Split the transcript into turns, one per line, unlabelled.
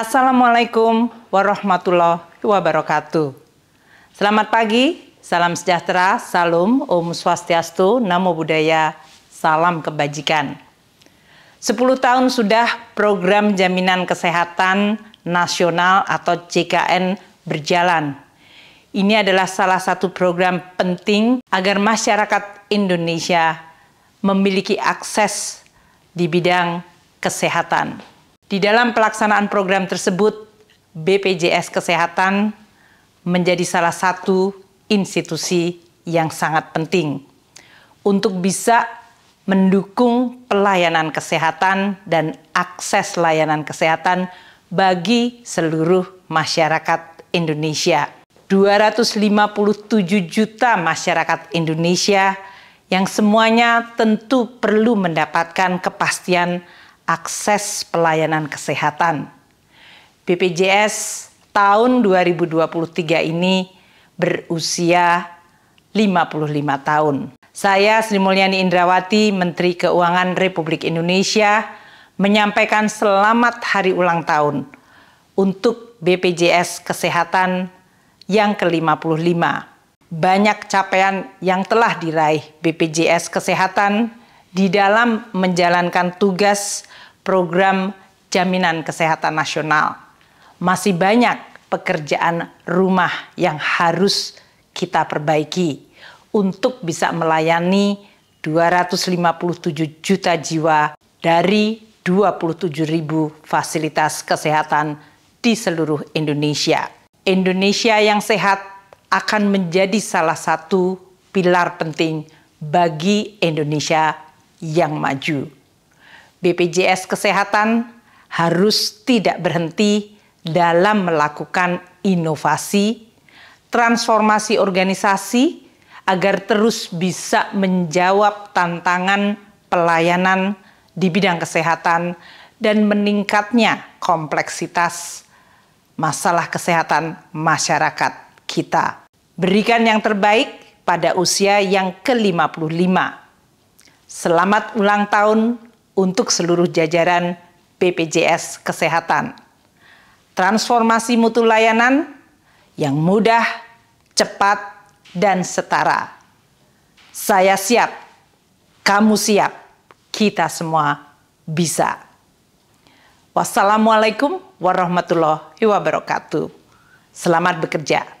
Assalamualaikum warahmatullahi wabarakatuh. Selamat pagi, salam sejahtera, salam, om swastiastu, namo buddhaya, salam kebajikan. 10 tahun sudah program jaminan kesehatan nasional atau JKN berjalan. Ini adalah salah satu program penting agar masyarakat Indonesia memiliki akses di bidang kesehatan. Di dalam pelaksanaan program tersebut, BPJS Kesehatan menjadi salah satu institusi yang sangat penting untuk bisa mendukung pelayanan kesehatan dan akses layanan kesehatan bagi seluruh masyarakat Indonesia. 257 juta masyarakat Indonesia yang semuanya tentu perlu mendapatkan kepastian akses pelayanan kesehatan. BPJS tahun 2023 ini berusia 55 tahun. Saya Sri Mulyani Indrawati, Menteri Keuangan Republik Indonesia, menyampaikan selamat hari ulang tahun untuk BPJS Kesehatan yang ke-55. Banyak capaian yang telah diraih BPJS Kesehatan di dalam menjalankan tugas program jaminan kesehatan nasional. Masih banyak pekerjaan rumah yang harus kita perbaiki untuk bisa melayani 257 juta jiwa dari 27 ribu fasilitas kesehatan di seluruh Indonesia. Indonesia yang sehat akan menjadi salah satu pilar penting bagi Indonesia yang maju. BPJS Kesehatan harus tidak berhenti dalam melakukan inovasi, transformasi organisasi agar terus bisa menjawab tantangan pelayanan di bidang kesehatan dan meningkatnya kompleksitas masalah kesehatan masyarakat kita. Berikan yang terbaik pada usia yang ke-55 Selamat ulang tahun untuk seluruh jajaran BPJS Kesehatan. Transformasi mutu layanan yang mudah, cepat, dan setara. Saya siap, kamu siap, kita semua bisa. Wassalamualaikum warahmatullahi wabarakatuh. Selamat bekerja.